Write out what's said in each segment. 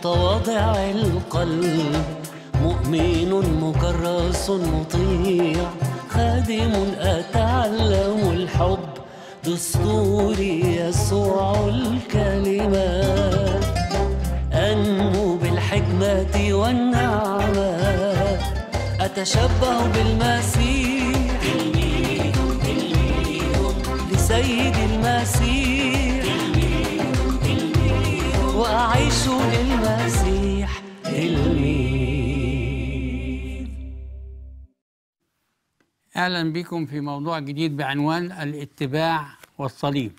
متواضع القلب مؤمن مكرس مطيع خادم أتعلم الحب دستوري يسوع الكلمة أنمو بالحكمة والنعمة أتشبه بالمسيح تلميذ تلميذ لسيد المسيح أعيش للمسيح المين أهلا بكم في موضوع جديد بعنوان الاتباع والصليب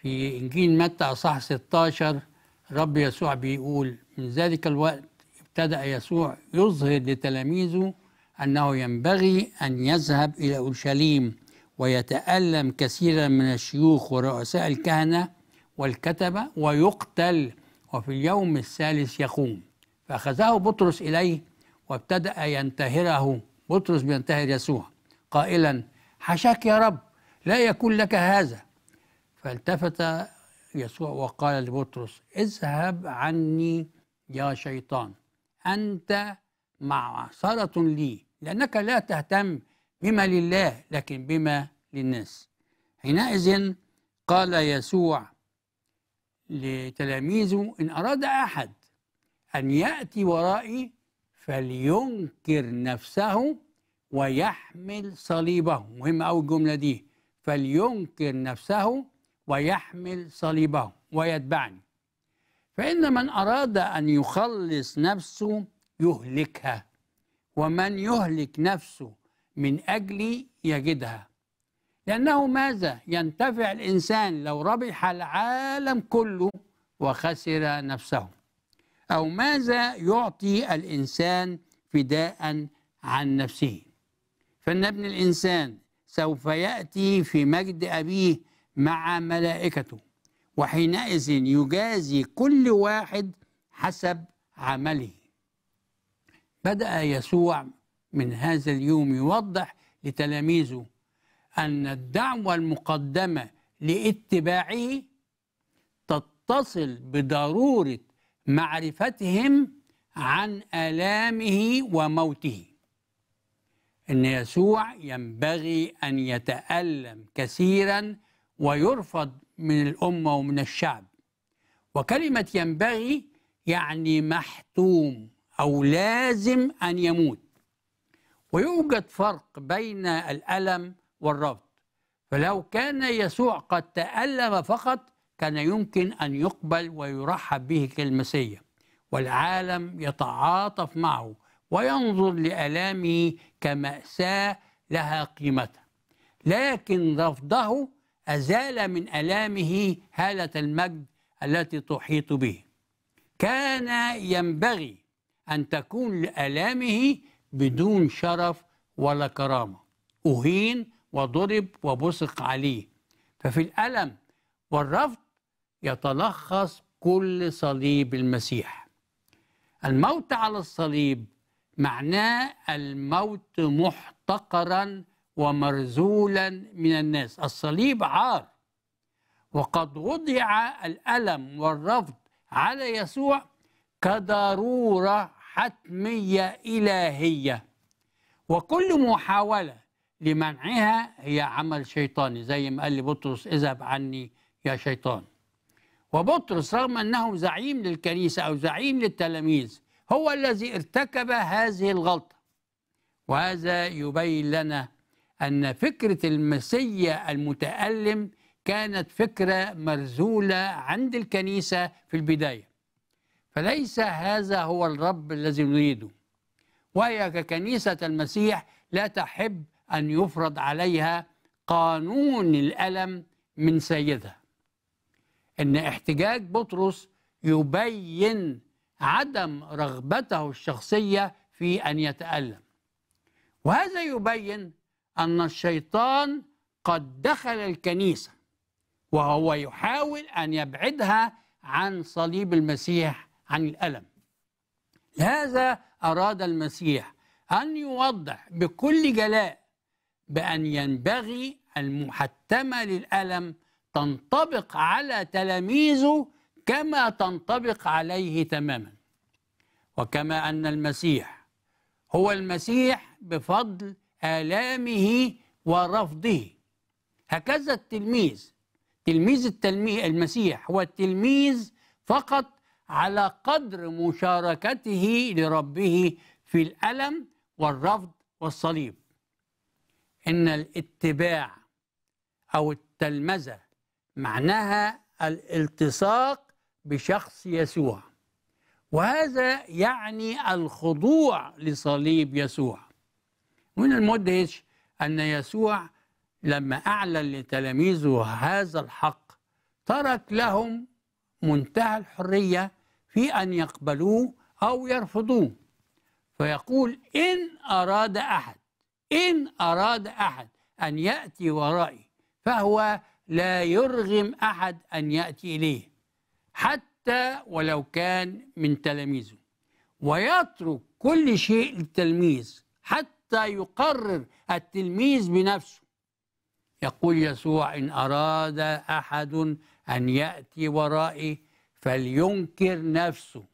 في إنجيل متى أصح 16 رب يسوع بيقول من ذلك الوقت ابتدأ يسوع يظهر لتلاميذه أنه ينبغي أن يذهب إلى أورشليم ويتألم كثيرا من الشيوخ ورؤساء الكهنة والكتبة ويقتل وفي اليوم الثالث يقوم فأخذه بطرس إليه وابتدأ ينتهره بطرس بينتهر يسوع قائلا حشاك يا رب لا يكون لك هذا فالتفت يسوع وقال لبطرس اذهب عني يا شيطان أنت معصرة لي لأنك لا تهتم بما لله لكن بما للناس حينئذ قال يسوع لتلاميذه إن أراد أحد أن يأتي ورائي فلينكر نفسه ويحمل صليبه مهمة أوي الجملة دي فلينكر نفسه ويحمل صليبه ويتبعني فإن من أراد أن يخلص نفسه يهلكها ومن يهلك نفسه من أجلي يجدها لأنه ماذا ينتفع الإنسان لو ربح العالم كله وخسر نفسه أو ماذا يعطي الإنسان فداء عن نفسه فإن ابن الإنسان سوف يأتي في مجد أبيه مع ملائكته وحينئذ يجازي كل واحد حسب عمله بدأ يسوع من هذا اليوم يوضح لتلاميذه أن الدعوة المقدمة لاتباعه تتصل بضرورة معرفتهم عن آلامه وموته إن يسوع ينبغي أن يتألم كثيرا ويرفض من الأمة ومن الشعب وكلمة ينبغي يعني محتوم أو لازم أن يموت ويوجد فرق بين الألم والرفض فلو كان يسوع قد تألم فقط كان يمكن أن يقبل ويرحب به كالمسيح والعالم يتعاطف معه وينظر لآلامه كمأساة لها قيمتها لكن رفضه أزال من آلامه هالة المجد التي تحيط به كان ينبغي أن تكون لآلامه بدون شرف ولا كرامة أهين وضرب وبصق عليه ففي الألم والرفض يتلخص كل صليب المسيح الموت على الصليب معناه الموت محتقرا ومرزولا من الناس الصليب عار وقد وضع الألم والرفض على يسوع كضرورة حتمية إلهية وكل محاولة لمنعها هي عمل شيطاني زي ما قال لي بطرس اذهب عني يا شيطان وبطرس رغم أنه زعيم للكنيسة أو زعيم للتلاميذ هو الذي ارتكب هذه الغلطة وهذا يبين لنا أن فكرة المسيا المتألم كانت فكرة مرذولة عند الكنيسة في البداية فليس هذا هو الرب الذي نريده وهي ككنيسة المسيح لا تحب أن يفرض عليها قانون الألم من سيدها إن احتجاج بطرس يبين عدم رغبته الشخصية في أن يتألم وهذا يبين أن الشيطان قد دخل الكنيسة وهو يحاول أن يبعدها عن صليب المسيح عن الألم لهذا أراد المسيح أن يوضح بكل جلاء بأن ينبغي المحتمة للألم تنطبق على تلاميذه كما تنطبق عليه تماما وكما أن المسيح هو المسيح بفضل آلامه ورفضه هكذا التلميذ تلميذ التلمي المسيح هو التلميذ فقط على قدر مشاركته لربه في الألم والرفض والصليب ان الاتباع او التلمذه معناها الالتصاق بشخص يسوع وهذا يعني الخضوع لصليب يسوع من المدهش ان يسوع لما اعلن لتلاميذه هذا الحق ترك لهم منتهى الحريه في ان يقبلوه او يرفضوه فيقول ان اراد احد إن أراد أحد أن يأتي ورائي فهو لا يرغم أحد أن يأتي إليه حتى ولو كان من تلاميذه ويترك كل شيء للتلميذ حتى يقرر التلميذ بنفسه يقول يسوع إن أراد أحد أن يأتي ورائي فلينكر نفسه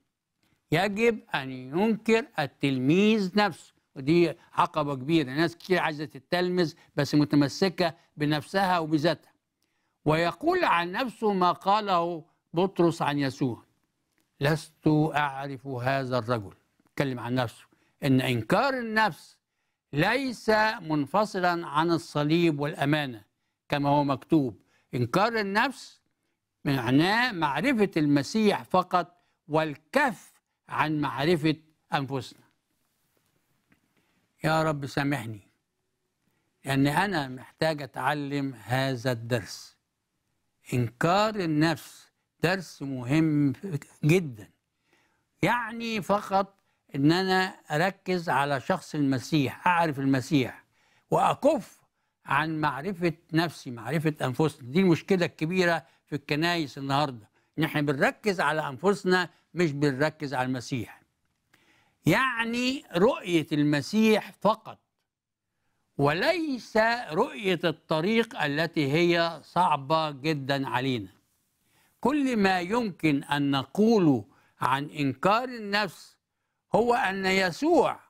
يجب أن ينكر التلميذ نفسه ودي عقبه كبيره ناس كتير عايزه تتلمذ بس متمسكه بنفسها وبذاتها ويقول عن نفسه ما قاله بطرس عن يسوع لست اعرف هذا الرجل اتكلم عن نفسه ان انكار النفس ليس منفصلا عن الصليب والامانه كما هو مكتوب انكار النفس معناه معرفه المسيح فقط والكف عن معرفه انفسنا يا رب سامحني لأن أنا محتاج أتعلم هذا الدرس إنكار النفس درس مهم جدا يعني فقط إن أنا أركز على شخص المسيح أعرف المسيح وأكف عن معرفة نفسي معرفة أنفسنا دي المشكلة الكبيرة في الكنايس النهاردة إن إحنا بنركز على أنفسنا مش بنركز على المسيح يعني رؤية المسيح فقط وليس رؤية الطريق التي هي صعبة جدا علينا كل ما يمكن أن نقوله عن إنكار النفس هو أن يسوع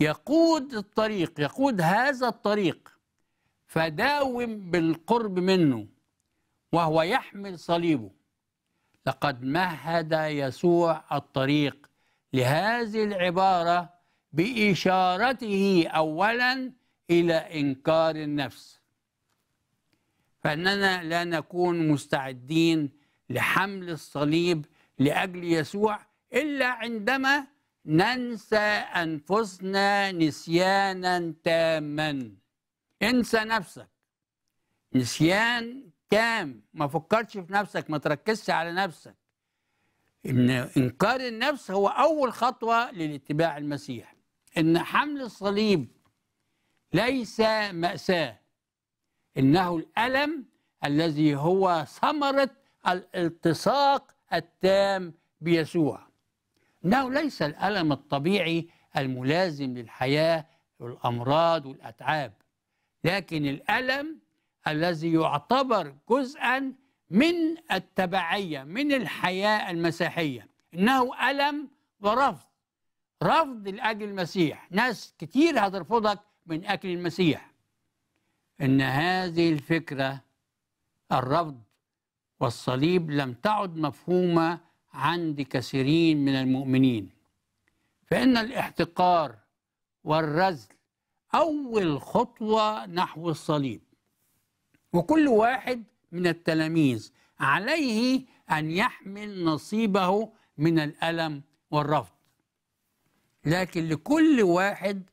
يقود الطريق يقود هذا الطريق فداوم بالقرب منه وهو يحمل صليبه لقد مهد يسوع الطريق لهذه العبارة بإشارته أولا إلى إنكار النفس فإننا لا نكون مستعدين لحمل الصليب لأجل يسوع إلا عندما ننسى أنفسنا نسيانا تاما انسى نفسك نسيان تام ما فكرتش في نفسك ما تركزش على نفسك ان انكار النفس هو اول خطوه للاتباع المسيح ان حمل الصليب ليس ماساه انه الالم الذي هو ثمره الالتصاق التام بيسوع انه ليس الالم الطبيعي الملازم للحياه والامراض والاتعاب لكن الالم الذي يعتبر جزءا من التبعية من الحياة المسيحية إنه ألم ورفض رفض لأجل المسيح ناس كتير هترفضك من أكل المسيح إن هذه الفكرة الرفض والصليب لم تعد مفهومة عند كثيرين من المؤمنين فإن الاحتقار والرزل أول خطوة نحو الصليب وكل واحد من التلاميذ عليه أن يحمل نصيبه من الألم والرفض لكن لكل واحد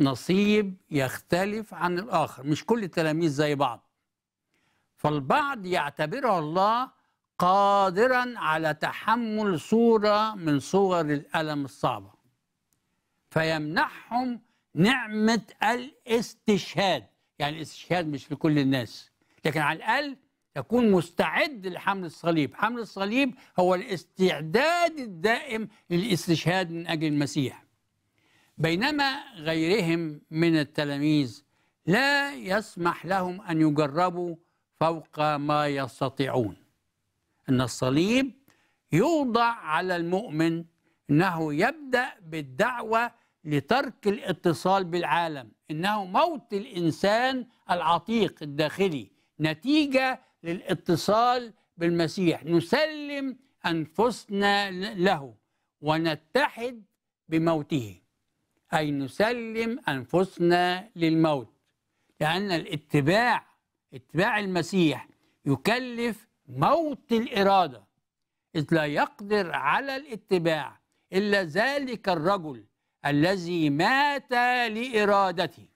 نصيب يختلف عن الآخر مش كل التلاميذ زي بعض فالبعض يعتبره الله قادرا على تحمل صورة من صور الألم الصعبة فيمنحهم نعمة الاستشهاد يعني الاستشهاد مش لكل الناس لكن على الأقل يكون مستعد لحمل الصليب حمل الصليب هو الاستعداد الدائم للاستشهاد من أجل المسيح بينما غيرهم من التلاميذ لا يسمح لهم أن يجربوا فوق ما يستطيعون أن الصليب يوضع على المؤمن أنه يبدأ بالدعوة لترك الاتصال بالعالم إنه موت الإنسان العتيق الداخلي نتيجة للاتصال بالمسيح نسلم أنفسنا له ونتحد بموته أي نسلم أنفسنا للموت لأن الاتباع اتباع المسيح يكلف موت الإرادة إذ لا يقدر على الاتباع إلا ذلك الرجل الذي مات لإرادته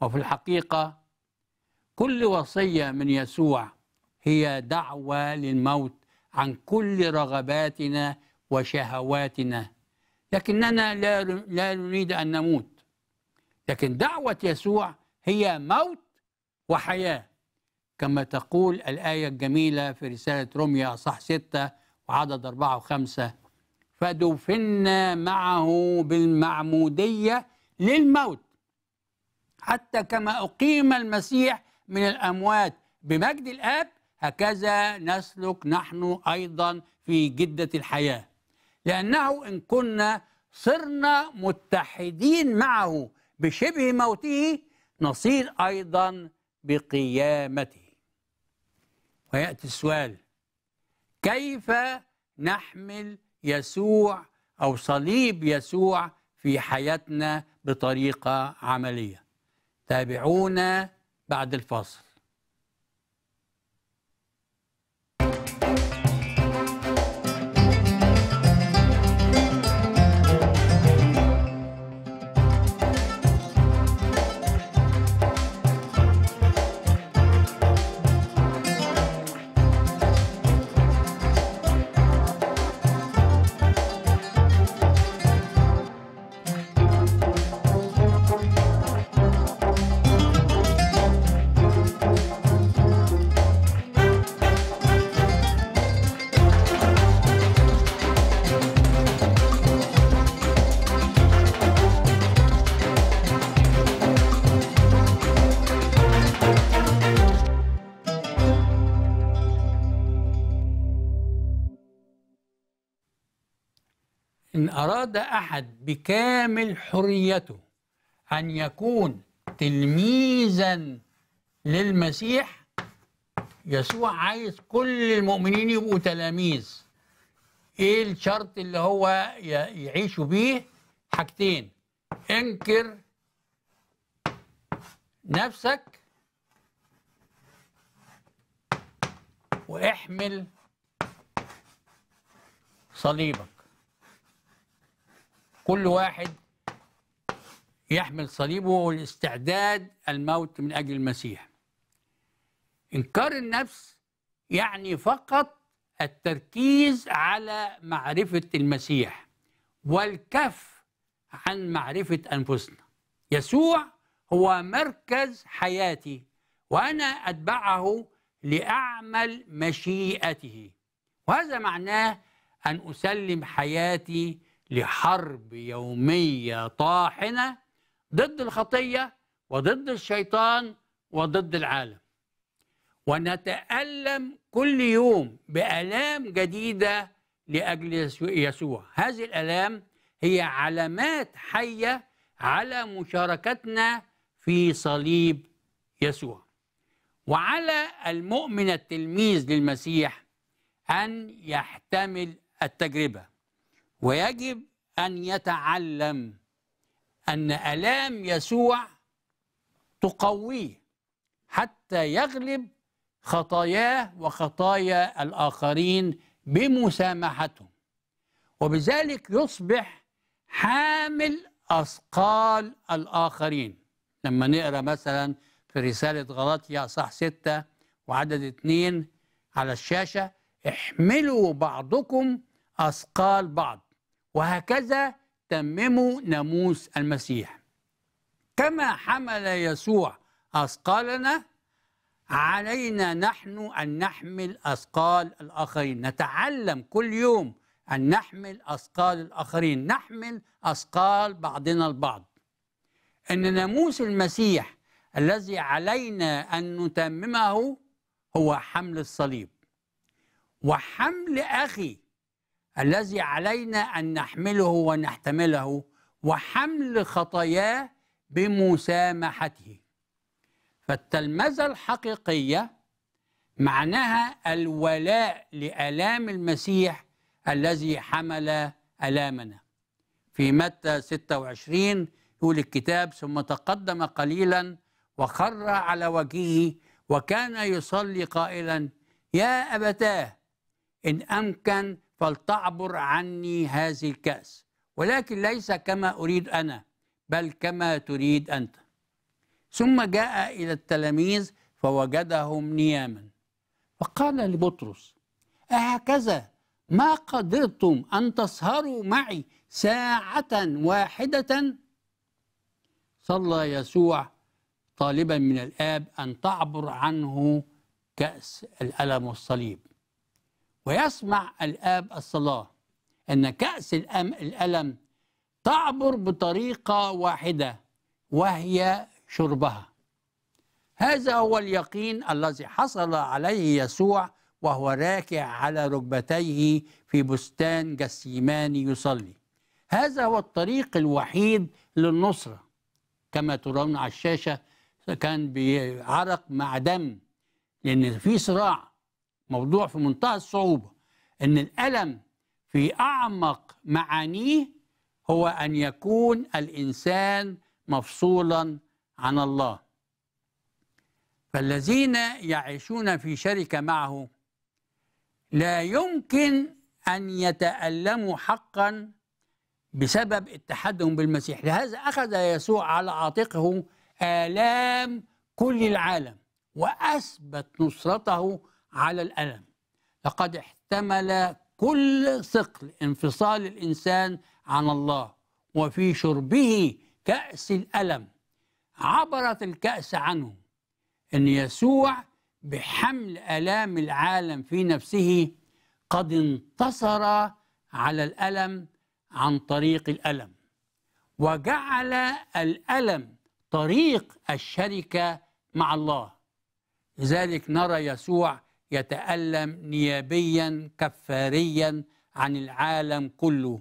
وفي الحقيقة كل وصية من يسوع هي دعوة للموت عن كل رغباتنا وشهواتنا لكننا لا لا نريد أن نموت لكن دعوة يسوع هي موت وحياة كما تقول الآية الجميلة في رسالة روميا أصح ستة وعدد أربعة وخمسة فدفنا معه بالمعمودية للموت حتى كما أقيم المسيح من الأموات بمجد الآب هكذا نسلك نحن أيضا في جدة الحياة لأنه إن كنا صرنا متحدين معه بشبه موته نصير أيضا بقيامته ويأتي السؤال كيف نحمل يسوع أو صليب يسوع في حياتنا بطريقة عملية تابعونا بعد الفاصل أراد أحد بكامل حريته أن يكون تلميذا للمسيح يسوع عايز كل المؤمنين يبقوا تلاميذ ايه الشرط اللي هو يعيشوا بيه حاجتين انكر نفسك واحمل صليبك كل واحد يحمل صليبه والاستعداد الموت من أجل المسيح إنكار النفس يعني فقط التركيز على معرفة المسيح والكف عن معرفة أنفسنا يسوع هو مركز حياتي وأنا أتبعه لأعمل مشيئته وهذا معناه أن أسلم حياتي لحرب يومية طاحنة ضد الخطية وضد الشيطان وضد العالم ونتألم كل يوم بألام جديدة لأجل يسوع هذه الألام هي علامات حية على مشاركتنا في صليب يسوع وعلى المؤمن التلميذ للمسيح أن يحتمل التجربة ويجب أن يتعلم أن آلام يسوع تقويه حتى يغلب خطاياه وخطايا الآخرين بمسامحتهم وبذلك يصبح حامل أثقال الآخرين لما نقرأ مثلا في رسالة غلطية صح ستة وعدد اتنين على الشاشة احملوا بعضكم أثقال بعض وهكذا تمموا ناموس المسيح كما حمل يسوع أثقالنا علينا نحن أن نحمل أثقال الآخرين نتعلم كل يوم أن نحمل أثقال الآخرين نحمل أثقال بعضنا البعض أن ناموس المسيح الذي علينا أن نتممه هو حمل الصليب وحمل أخي الذي علينا أن نحمله ونحتمله وحمل خطاياه بمسامحته فالتلمذة الحقيقية معناها الولاء لآلام المسيح الذي حمل آلامنا في متى 26 يقول الكتاب ثم تقدم قليلا وخر على وجهه وكان يصلي قائلا يا أبتاه إن أمكن فلتعبر عني هذه الكأس ولكن ليس كما أريد أنا بل كما تريد أنت ثم جاء إلى التلاميذ فوجدهم نياما فقال لبطرس أهكذا ما قدرتم أن تسهروا معي ساعة واحدة صلى يسوع طالبا من الآب أن تعبر عنه كأس الألم والصليب ويسمع الآب الصلاة أن كأس الألم تعبر بطريقة واحدة وهي شربها هذا هو اليقين الذي حصل عليه يسوع وهو راكع على ركبتيه في بستان جسيمان يصلي هذا هو الطريق الوحيد للنصرة كما ترون على الشاشة كان بعرق مع دم لأن في صراع موضوع في منتهى الصعوبة أن الألم في أعمق معانيه هو أن يكون الإنسان مفصولا عن الله فالذين يعيشون في شركة معه لا يمكن أن يتألموا حقا بسبب اتحادهم بالمسيح لهذا أخذ يسوع على عاتقه آلام كل العالم وأثبت نصرته على الألم لقد احتمل كل ثقل انفصال الإنسان عن الله وفي شربه كأس الألم عبرت الكأس عنه أن يسوع بحمل آلام العالم في نفسه قد انتصر على الألم عن طريق الألم وجعل الألم طريق الشركة مع الله لذلك نرى يسوع يتألم نيابيا كفاريا عن العالم كله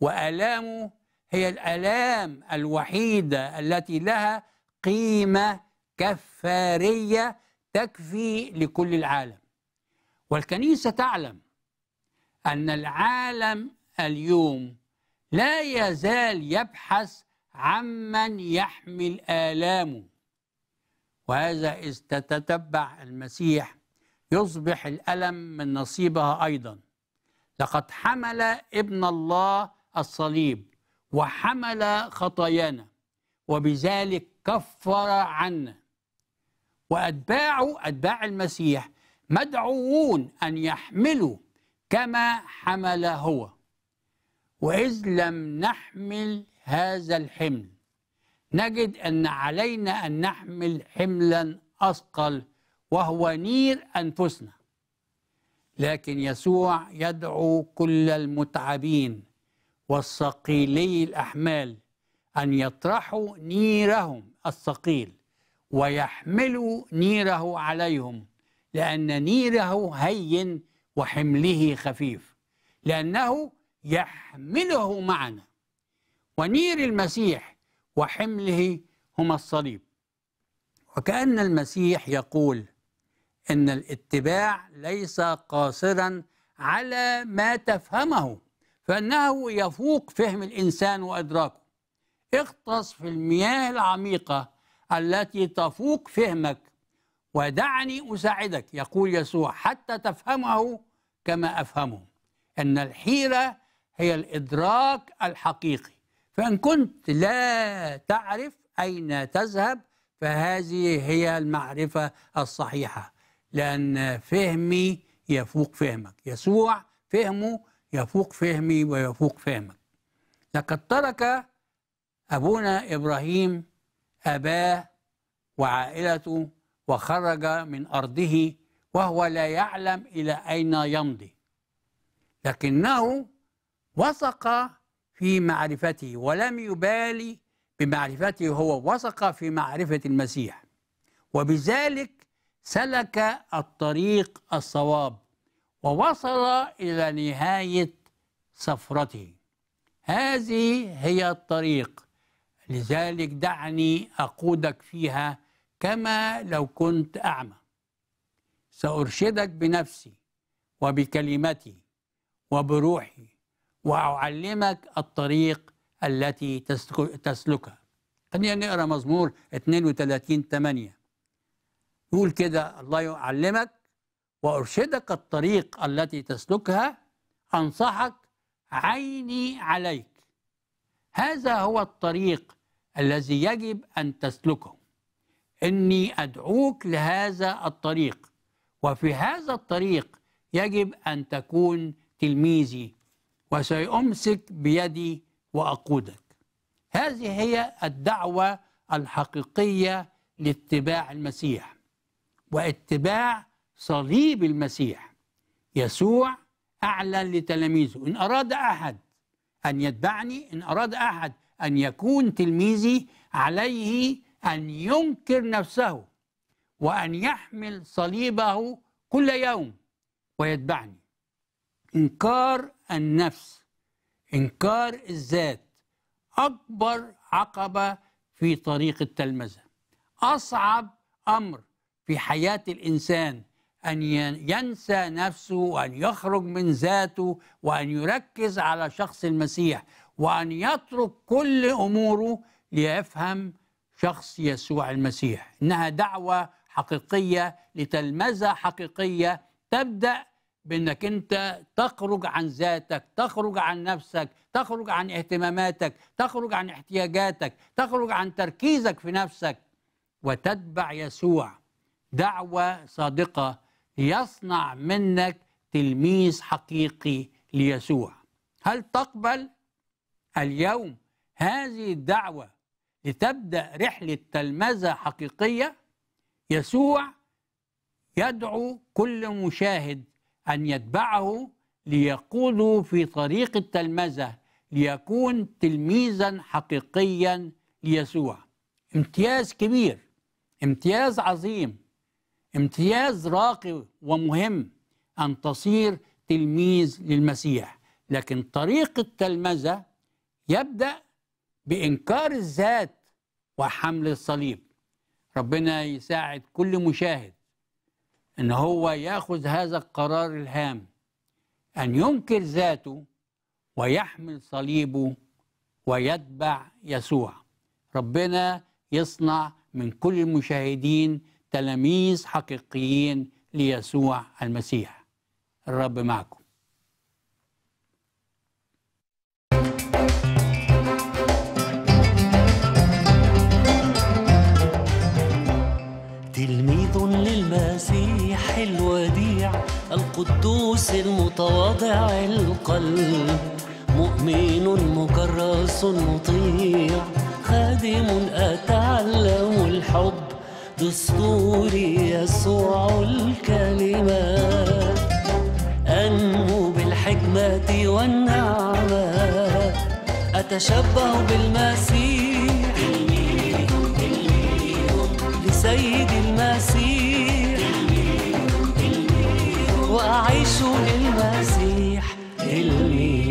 وآلامه هي الآلام الوحيدة التي لها قيمة كفارية تكفي لكل العالم والكنيسة تعلم أن العالم اليوم لا يزال يبحث عمن يحمل آلامه وهذا إذ تتتبع المسيح يصبح الألم من نصيبها أيضا لقد حمل ابن الله الصليب وحمل خطايانا وبذلك كفر عنا وأتباعه أتباع المسيح مدعوون أن يحملوا كما حمل هو وإذ لم نحمل هذا الحمل نجد أن علينا أن نحمل حملا أثقل وهو نير أنفسنا لكن يسوع يدعو كل المتعبين والثقيلي الأحمال أن يطرحوا نيرهم الثقيل ويحملوا نيره عليهم لأن نيره هين وحمله خفيف لأنه يحمله معنا ونير المسيح وحمله هما الصليب وكأن المسيح يقول ان الاتباع ليس قاصرا على ما تفهمه فانه يفوق فهم الانسان وادراكه اغطس في المياه العميقه التي تفوق فهمك ودعني اساعدك يقول يسوع حتى تفهمه كما افهمه ان الحيره هي الادراك الحقيقي فان كنت لا تعرف اين تذهب فهذه هي المعرفه الصحيحه لأن فهمي يفوق فهمك يسوع فهمه يفوق فهمي ويفوق فهمك لقد ترك أبونا إبراهيم أباه وعائلته وخرج من أرضه وهو لا يعلم إلى أين يمضي لكنه وثق في معرفته ولم يبالي بمعرفته هو وثق في معرفة المسيح وبذلك سلك الطريق الصواب ووصل إلى نهاية سفرته هذه هي الطريق لذلك دعني أقودك فيها كما لو كنت أعمى سأرشدك بنفسي وبكلمتي وبروحي وأعلمك الطريق التي تسلكها خلينا نقرأ مزمور 32 8 يقول كده الله يعلمك وأرشدك الطريق التي تسلكها أنصحك عيني عليك هذا هو الطريق الذي يجب أن تسلكه إني أدعوك لهذا الطريق وفي هذا الطريق يجب أن تكون تلميذي وسيمسك بيدي وأقودك هذه هي الدعوة الحقيقية لاتباع المسيح واتباع صليب المسيح يسوع أعلن لتلاميذه إن أراد أحد أن يتبعني إن أراد أحد أن يكون تلميذي عليه أن ينكر نفسه وأن يحمل صليبه كل يوم ويتبعني إنكار النفس إنكار الذات أكبر عقبة في طريق التلمذة أصعب أمر في حياة الإنسان أن ينسى نفسه وأن يخرج من ذاته وأن يركز على شخص المسيح وأن يترك كل أموره ليفهم شخص يسوع المسيح إنها دعوة حقيقية لتلمذة حقيقية تبدأ بأنك أنت تخرج عن ذاتك تخرج عن نفسك تخرج عن اهتماماتك تخرج عن احتياجاتك تخرج عن تركيزك في نفسك وتتبع يسوع دعوة صادقة يصنع منك تلميذ حقيقي ليسوع هل تقبل اليوم هذه الدعوة لتبدأ رحلة تلمذة حقيقية يسوع يدعو كل مشاهد أن يتبعه ليقوده في طريق التلمذة ليكون تلميذا حقيقيا ليسوع امتياز كبير امتياز عظيم امتياز راقي ومهم أن تصير تلميذ للمسيح لكن طريق التلمذة يبدأ بإنكار الذات وحمل الصليب ربنا يساعد كل مشاهد ان هو ياخذ هذا القرار الهام ان ينكر ذاته ويحمل صليبه ويتبع يسوع ربنا يصنع من كل المشاهدين تلاميذ حقيقيين ليسوع المسيح الرب معكم تلميذ للمسيح الوديع القدوس المتواضع القلب مؤمن مكرس مطيع خادم أتعلم الحب دستوري يسوع الكلمة أنمو بالحكمة والنعمة أتشبه بالمسيح لسيد المسيح وأعيش للمسيح المسيح